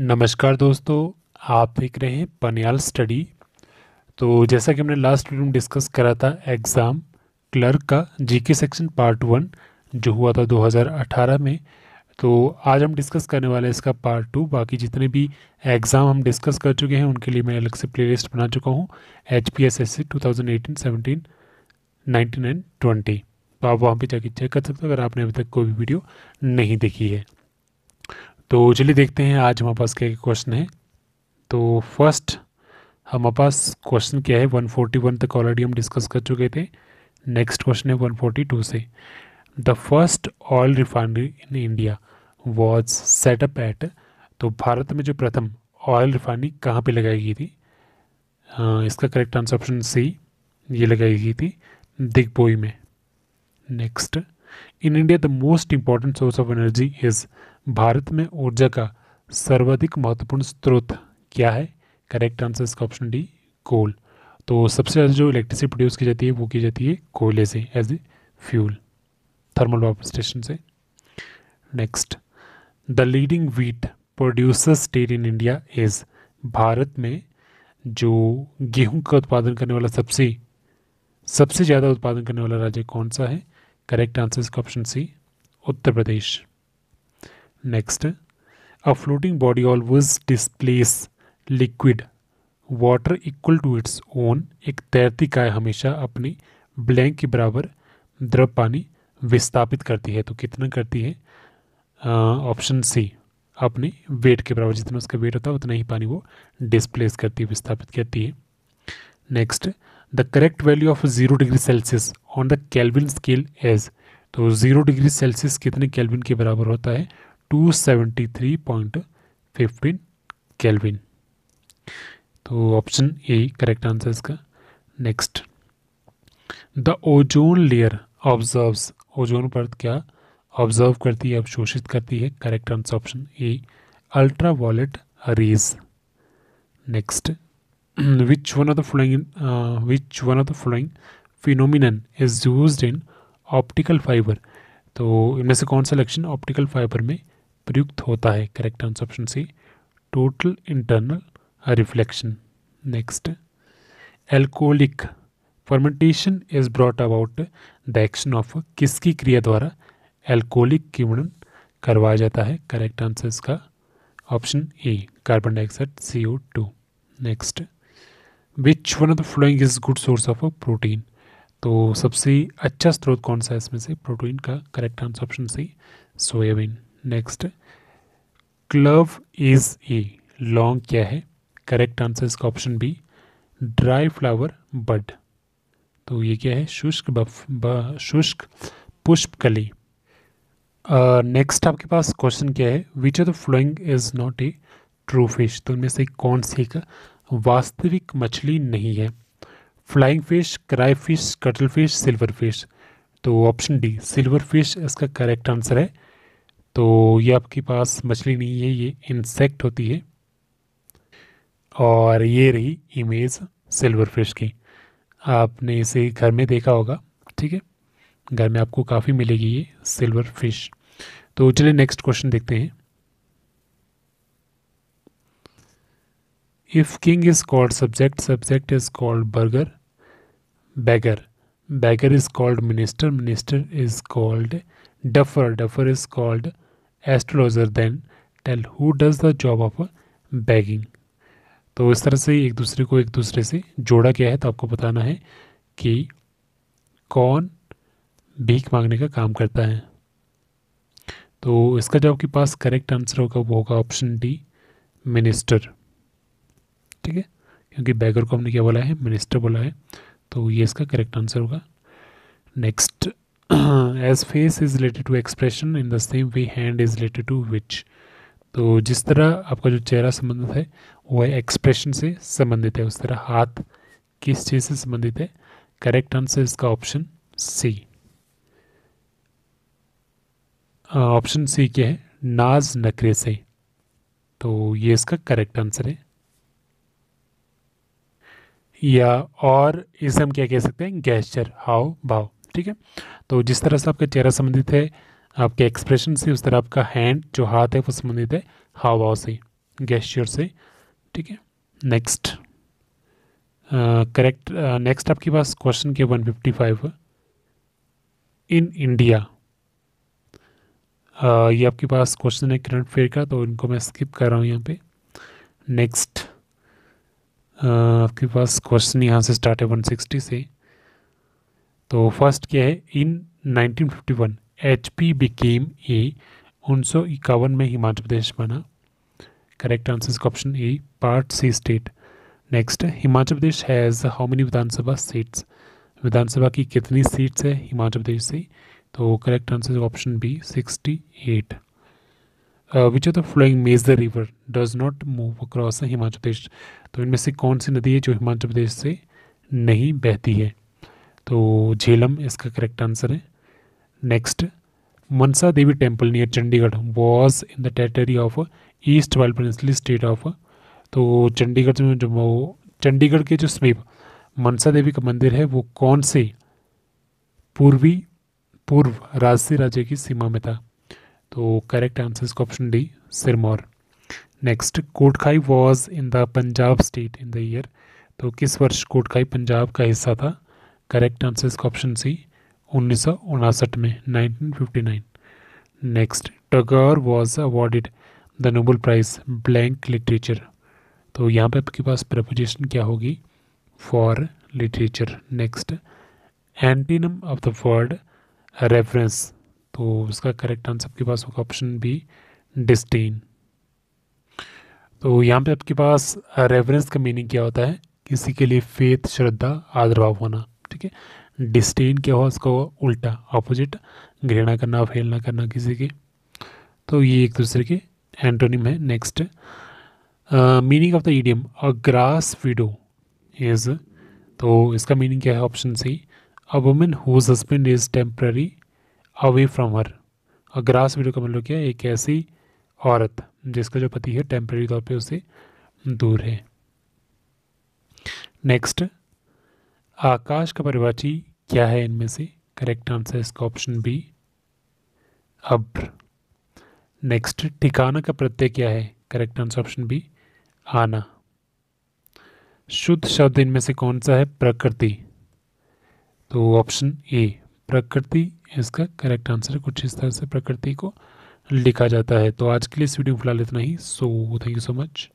नमस्कार दोस्तों आप देख रहे हैं पनियाल स्टडी तो जैसा कि हमने लास्ट वीडियो में डिस्कस करा था एग्ज़ाम क्लर्क का जीके सेक्शन पार्ट वन जो हुआ था 2018 में तो आज हम डिस्कस करने वाले हैं इसका पार्ट टू बाकी जितने भी एग्ज़ाम हम डिस्कस कर चुके हैं उनके लिए मैं अलग से प्ले बना चुका हूँ H P S S C two thousand eighteen seventeen nineteen and twenty तो आप वहाँ पर जाके चेक कर सकते हो अगर आपने अभी तक कोई भी वीडियो नहीं देखी है तो चलिए देखते हैं आज हमारे पास क्या क्वेश्चन है तो फर्स्ट हमारे पास क्वेश्चन क्या है 141 तक ऑलरेडी हम डिस्कस कर चुके थे नेक्स्ट क्वेश्चन है 142 से the first oil refinery in India was set up at तो भारत में जो प्रथम ऑयल रिफाइनरी कहाँ पे लगाई गई थी आ, इसका करेक्ट आंसर ऑप्शन सी ये लगाई गई थी दिग्बोई में next in India the most important source of energy is Bharat में ऊर्जा का सर्वाधिक महत्वपूर्ण स्रोत क्या है करेक्ट आंसर इसका ऑप्शन डी कोल तो सबसे ज़्यादा जो इलेक्ट्रिसिटी प्रोड्यूस की जाती है वो की जाती है कोयले से as a fuel thermal power station से next the leading wheat producer state in India is Bharat में जो गेहूं का उत्पादन करने वाला सबसे सबसे ज़्यादा उत्पादन करने वाला राज्य कौन सा है करेक्ट आंसर इसका option C Uttar Pradesh Next, a floating body always displays liquid water equal to its own एक तैरती काय हमेशा अपनी ब्लैंक के बराबर द्रव पानी विस्थापित करती है तो कितना करती है ऑप्शन सी अपने वेट के बराबर जितना उसका वेट होता है उतना ही पानी वो डिस्प्लेस करती है विस्थापित करती है next the correct value of zero degree Celsius on the Kelvin scale is तो जीरो डिग्री सेल्सियस कितने कैलविन के बराबर होता है 273.15 केल्विन तो ऑप्शन ए करेक्ट आंसर इसका next the ozone layer observes ozone परत क्या ऑब्जर्व करती है अवशोषित करती है correct answer option A ultraviolet rays next which one of the following which one of the following phenomenon is use in optical fibre तो इनमें से कौन सा लक्षण ऑप्टिकल फाइबर में प्रयुक्त होता है correct answer option C total internal reflection next alcoholic fermentation is brought about the action of किसकी क्रिया द्वारा एल्कोहलिक किण्वन करवाया जाता है करेक्ट आंसर इसका option A carbon dioxide C O two next which one of the following is good source of protein तो सबसे अच्छा स्रोत कौन सा है इसमें से प्रोटीन का correct answer option C soybean next clove is a लॉन्ग क्या है करेक्ट आंसर इसका option B dry flower bud तो ये क्या है शुष्क शुष्क पुष्प कली नेक्स्ट uh, आपके पास क्वेश्चन क्या है which of the following is not a true fish तो उनमें से कौन सी एक वास्तविक मछली नहीं है flying fish crayfish cuttlefish silverfish तो ऑप्शन डी सिल्वर फिश इसका करेक्ट आंसर है तो ये आपके पास मछली नहीं है ये इंसेक्ट होती है और ये रही इमेज सिल्वर फिश की आपने इसे घर में देखा होगा ठीक है घर में आपको काफ़ी मिलेगी ये सिल्वर फिश तो चलिए नेक्स्ट क्वेश्चन देखते हैं if king is called subject subject is called burger beggar beggar is called minister minister is called duffer duffer is called astrologer then tell who does the job of begging तो इस तरह से एक दूसरे को एक दूसरे से जोड़ा गया है तो आपको बताना है कि कौन भीख मांगने का काम करता है तो इसका जो आपके पास करेक्ट आंसर होगा वो होगा ऑप्शन डी मिनिस्टर ठीक है क्योंकि बैगर को हमने क्या बोला है मिनिस्टर बोला है तो ये इसका करेक्ट आंसर होगा next as face is related to expression in the same way hand is related to which तो जिस तरह आपका जो चेहरा संबंधित है वो है एक्सप्रेशन से संबंधित है उस तरह हाथ किस चीज़ से संबंधित है करेक्ट आंसर इसका ऑप्शन सी ऑप्शन सी क्या है नाज नकरे से तो ये इसका करेक्ट आंसर है या और इसे हम क्या कह सकते हैं गैस्चर हाव भाव ठीक है तो जिस तरह से आपका चेहरा संबंधित है आपके एक्सप्रेशन से उस तरह आपका हैंड जो हाथ है वो संबंधित है हाव भाव से गैस्चर से ठीक है नेक्स्ट करेक्ट नेक्स्ट आपके पास क्वेश्चन के 155 इन इंडिया ये आपके पास क्वेश्चन है करंट फेयर का तो इनको मैं स्किप कर रहा हूँ यहाँ पे नेक्स्ट आपके पास क्वेश्चन यहाँ से स्टार्ट है वन सिक्सटी से तो फर्स्ट क्या है in nineteen fifty one H P became a उन्नीस सौ इक्यावन में हिमाचल प्रदेश बना करेक्ट आंसर इसका option A part C state next Himachal Pradesh has how many Vidhan Sabha seats Vidhan Sabha की कितनी सीट्स है हिमाचल प्रदेश से तो correct answer option B sixty eight which of the following major river does not move across Himachal Pradesh तो इनमें से कौन सी नदी है जो हिमाचल प्रदेश से नहीं बहती है तो झेलम इसका करेक्ट आंसर है next Mansa Devi temple near Chandigarh was in the territory of erstwhile princely state of तो चंडीगढ़ में जो चंडीगढ़ के जो समीप मनसा देवी का मंदिर है वो कौन से पूर्वी पूर्व राजसी राज्य की सीमा में था तो करेक्ट आंसर इसका option D Sirmaur next Kotkhai was in the Punjab state in the year तो किस वर्ष कोटखाई पंजाब का हिस्सा था करेक्ट आंसर इसका ऑप्शन सी उन्नीस में 1959 next Tagore was awarded the Nobel prize blank literature तो यहाँ पे आपके पास प्रपोजिशन क्या होगी for literature next antonym of the word reference तो उसका करेक्ट आंसर आपके पास होगा ऑप्शन बी डिस्टेन तो यहाँ पे आपके पास रेफरेंस का मीनिंग क्या होता है किसी के लिए फेथ श्रद्धा आदरभाव होना ठीक है डिस्टेन क्या हुआ उसका उल्टा अपोजिट घृणा करना फैलना करना किसी के तो ये एक दूसरे के एंटोनिम है next meaning of the idiom a grass widow is तो इसका मीनिंग क्या है option C a woman whose husband is temporary away from her a grass widow का मतलब क्या है एक ऐसी औरत जिसका जो पति है टेम्प्रेरी तौर पे उससे दूर है नेक्स्ट आकाश का परिवाची क्या है इनमें से करेक्ट आंसर है इसका ऑप्शन बी अब्र नेक्स्ट ठिकाना का प्रत्यय क्या है करेक्ट आंसर ऑप्शन बी आना शुद्ध शब्द इनमें से कौन सा है प्रकृति तो ऑप्शन ए प्रकृति इसका करेक्ट आंसर है कुछ इस तरह से प्रकृति को लिखा जाता है तो आज के लिए इस वीडियो फिलहाल इतना ही so thank you so much